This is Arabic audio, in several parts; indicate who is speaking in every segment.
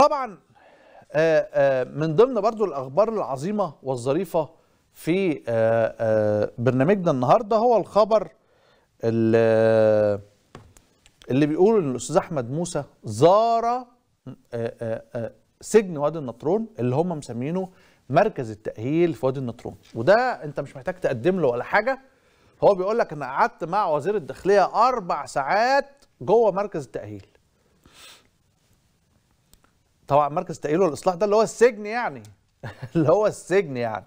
Speaker 1: طبعا آه، آه، من ضمن برضو الأخبار العظيمة والظريفة في آه، برنامجنا النهاردة هو الخبر اللي, بيقول أن الأستاذ أحمد موسى زار سجن وادي النطرون اللي هم مسمينه مركز التأهيل في وادي النطرون وده أنت مش محتاج تقدم له ولا حاجة هو بيقول لك أنا قعدت مع وزير الداخلية أربع ساعات جوه مركز التأهيل طبعا مركز التاهيل والاصلاح ده اللي هو السجن يعني اللي هو السجن يعني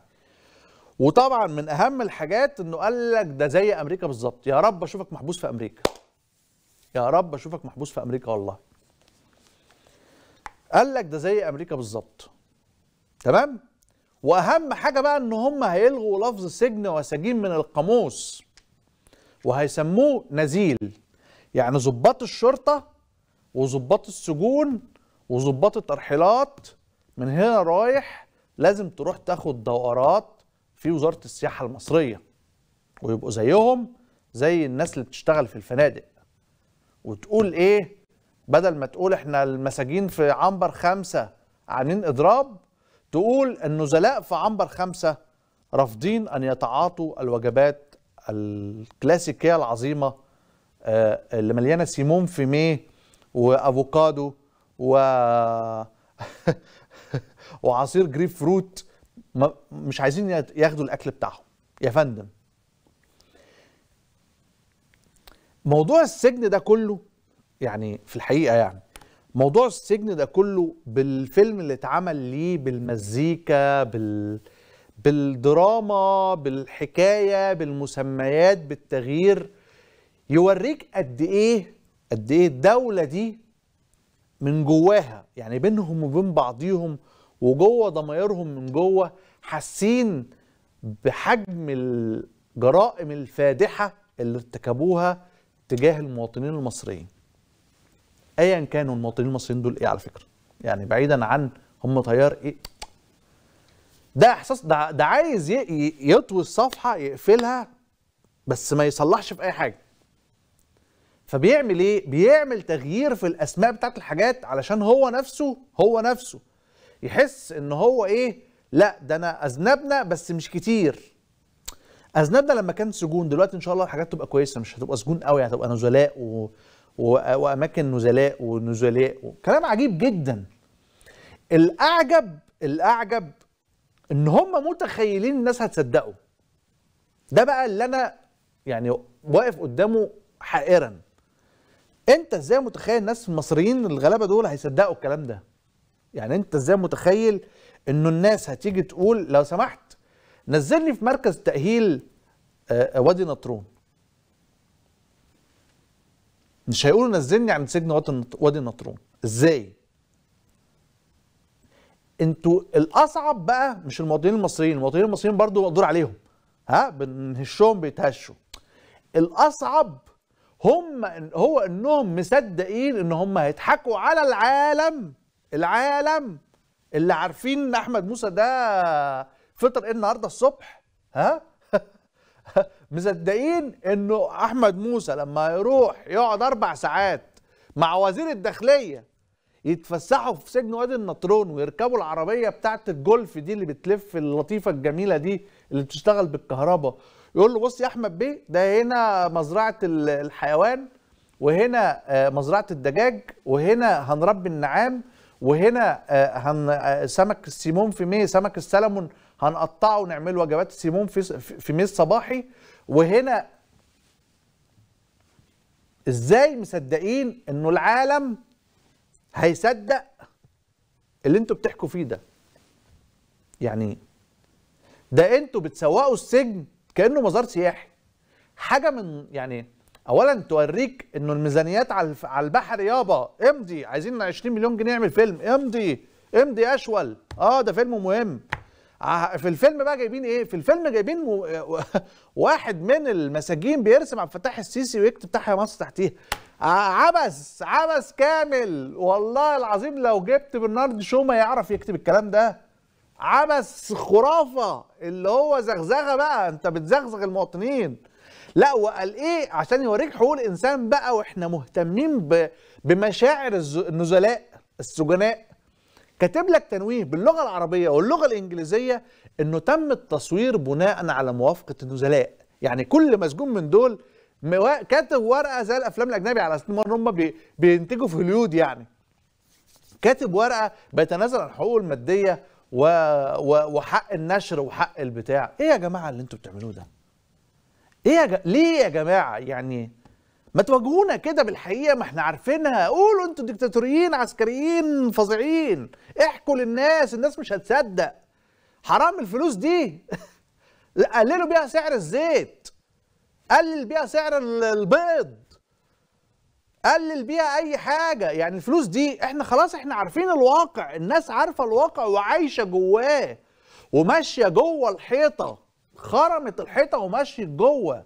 Speaker 1: وطبعا من اهم الحاجات انه قال لك ده زي امريكا بالظبط يا رب اشوفك محبوس في امريكا يا رب اشوفك محبوس في امريكا والله قال لك ده زي امريكا بالظبط تمام واهم حاجه بقى ان هم هيلغوا لفظ سجن وسجين من القاموس وهيسموه نزيل يعني ظباط الشرطه وظباط السجون وظباط الترحيلات من هنا رايح لازم تروح تاخد دورات في وزاره السياحه المصريه ويبقوا زيهم زي الناس اللي بتشتغل في الفنادق وتقول ايه بدل ما تقول احنا المساجين في عنبر خمسة عاملين اضراب تقول النزلاء في عنبر خمسة رافضين ان يتعاطوا الوجبات الكلاسيكية العظيمة آه، اللي مليانة سيمون في ميه وافوكادو و وعصير جريب فروت مش عايزين ياخدوا الاكل بتاعهم يا فندم موضوع السجن ده كله يعني في الحقيقه يعني موضوع السجن ده كله بالفيلم اللي اتعمل ليه بالمزيكا بال بالدراما بالحكايه بالمسميات بالتغيير يوريك قد ايه قد ايه الدوله دي من جواها يعني بينهم وبين بعضيهم وجوه ضمايرهم من جوه حاسين بحجم الجرائم الفادحه اللي ارتكبوها تجاه المواطنين المصريين ايا كانوا المواطنين المصريين دول ايه على فكره يعني بعيدا عن هم طيار ايه ده احساس ده, ده عايز يطوي الصفحه يقفلها بس ما يصلحش في اي حاجه فبيعمل ايه بيعمل تغيير في الاسماء بتاعت الحاجات علشان هو نفسه هو نفسه يحس ان هو ايه لا ده انا اذنبنا بس مش كتير اذنبنا لما كان سجون دلوقتي ان شاء الله الحاجات تبقى كويسه مش هتبقى سجون قوي هتبقى نزلاء و... و... واماكن نزلاء ونزلاء و... كلام عجيب جدا الاعجب الاعجب ان هم متخيلين الناس هتصدقه ده بقى اللي انا يعني واقف قدامه حائرا انت ازاي متخيل الناس المصريين الغلابه دول هيصدقوا الكلام ده يعني انت ازاي متخيل انه الناس هتيجي تقول لو سمحت نزلني في مركز تاهيل آه، آه، وادي نطرون مش هيقولوا نزلني عن سجن وادي نطرون ازاي انتوا الاصعب بقى مش المواطنين المصريين المواطنين المصريين برضو مقدور عليهم ها بنهشهم بيتهشوا الاصعب هم هو انهم مصدقين ان هم هيضحكوا على العالم العالم اللي عارفين ان احمد موسى ده فطر ايه النهارده الصبح ها مصدقين انه احمد موسى لما يروح يقعد اربع ساعات مع وزير الداخليه يتفسحوا في سجن وادي النطرون ويركبوا العربيه بتاعت الجولف دي اللي بتلف اللطيفه الجميله دي اللي بتشتغل بالكهرباء يقول له بص يا احمد بيه ده هنا مزرعه الحيوان وهنا آه، مزرعه الدجاج وهنا هنربي النعام وهنا آه، هن آه، سمك السيمون في ميه سمك السلمون هنقطعه ونعمل وجبات السيمون في في ميه صباحي وهنا ازاي مصدقين انه العالم هيصدق اللي انتوا بتحكوا فيه ده يعني ده انتوا بتسوقوا السجن كانه مزار سياحي حاجه من يعني اولا توريك انه الميزانيات على على البحر يابا امضي عايزين 20 مليون جنيه نعمل فيلم امضي امضي اشول اه ده فيلم مهم في الفيلم بقى جايبين ايه في الفيلم جايبين مو... واحد من المساجين بيرسم عبد الفتاح السيسي ويكتب تحت مصر تحتيها عبس عبس كامل والله العظيم لو جبت برنارد شو ما يعرف يكتب الكلام ده عبث خرافه اللي هو زغزغه بقى انت بتزغزغ المواطنين لا وقال ايه عشان يوريك حقوق الانسان بقى واحنا مهتمين بمشاعر النزلاء السجناء كاتب لك تنويه باللغه العربيه واللغه الانجليزيه انه تم التصوير بناء على موافقه النزلاء يعني كل مسجون من دول كاتب ورقه زي الافلام الاجنبي على اساس ان هم بينتجوا في هوليود يعني كاتب ورقه بيتنازل عن حقوقه الماديه و... و... وحق النشر وحق البتاع ايه يا جماعه اللي انتوا بتعملوه ده ايه يا ج... ليه يا جماعه يعني ما تواجهونا كده بالحقيقه ما احنا عارفينها قولوا انتوا ديكتاتوريين عسكريين فظيعين احكوا للناس الناس مش هتصدق حرام الفلوس دي قللوا بيها سعر الزيت قلل بيها سعر البيض قلل بيها اي حاجه يعني الفلوس دي احنا خلاص احنا عارفين الواقع الناس عارفه الواقع وعايشه جواه وماشيه جوه الحيطه خرمت الحيطه وماشيه جوه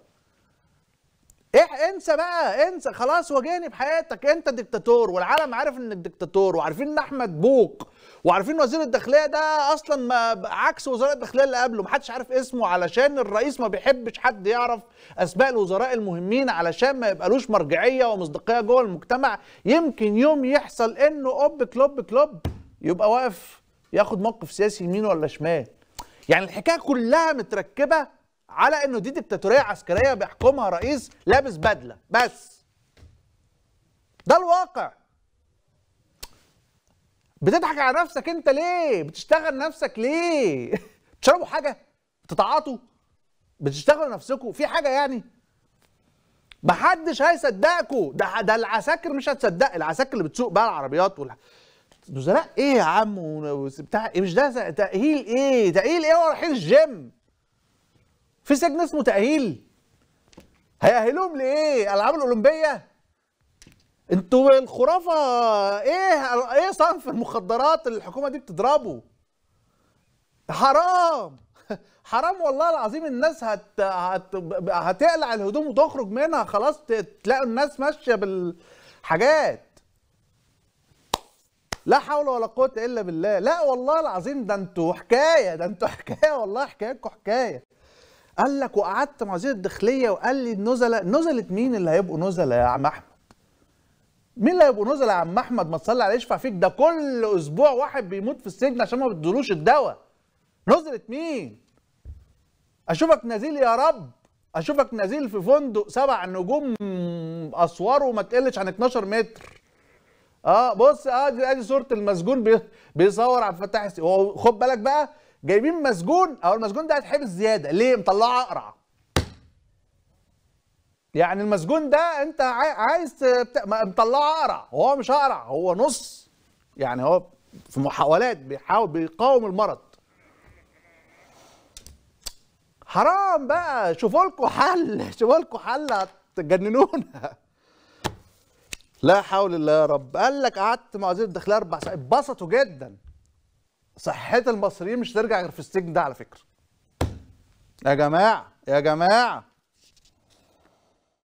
Speaker 1: إيه انسى بقى انسى خلاص واجهني بحياتك انت ديكتاتور والعالم عارف انك ديكتاتور وعارفين ان احمد بوق وعارفين وزير الداخليه ده اصلا ما عكس وزراء الداخليه اللي قبله محدش عارف اسمه علشان الرئيس ما بيحبش حد يعرف اسماء الوزراء المهمين علشان ما يبقالوش مرجعيه ومصداقيه جوه المجتمع يمكن يوم يحصل انه اوب كلوب كلوب يبقى واقف ياخد موقف سياسي يمين ولا شمال يعني الحكايه كلها متركبه على انه دي ديكتاتوريه عسكريه بيحكمها رئيس لابس بدله بس ده الواقع بتضحك على نفسك انت ليه بتشتغل نفسك ليه بتشربوا حاجه بتتعاطوا بتشتغلوا نفسكم في حاجه يعني محدش هيصدقكم ده ده العساكر مش هتصدق العساكر اللي بتسوق بقى العربيات وال نزلاء ايه يا عم وبتاع ايه؟ مش ده تاهيل ايه تاهيل ايه ورايحين الجيم في سجن اسمه تاهيل هيأهلوهم لايه العاب الاولمبيه انتوا الخرافه ايه ايه صنف المخدرات اللي الحكومه دي بتضربه حرام حرام والله العظيم الناس هت... هت... هتقلع الهدوم وتخرج منها خلاص تلاقوا الناس ماشيه بالحاجات لا حول ولا قوه الا بالله لا والله العظيم ده انتوا حكايه ده انتوا حكايه والله حكايتكم حكايه قال لك وقعدت مع وزير الداخليه وقال لي النزلاء نزله مين اللي هيبقوا نزلاء يا عم احمد مين اللي هيبقوا نزل يا عم احمد ما تصلي عليه يشفع فيك ده كل اسبوع واحد بيموت في السجن عشان ما بتدولوش الدواء نزلت مين اشوفك نزيل يا رب اشوفك نزيل في فندق سبع نجوم اسواره ما تقلش عن 12 متر اه بص اه دي ادي صوره المسجون بيصور عبد الفتاح خد بالك بقى جايبين مسجون او المسجون ده هيتحبس زياده ليه مطلعه اقرع يعني المسجون ده انت عايز مطلعه اقرع وهو مش اقرع هو نص يعني هو في محاولات بيحاول بيقاوم المرض حرام بقى شوفوا لكم حل شوفوا لكم حل هتجننونا لا حول الله يا رب قال لك قعدت مع وزير الداخليه اربع ساعات اتبسطوا جدا صحه المصريين مش ترجع غير في السجن ده على فكره يا جماعه يا جماعه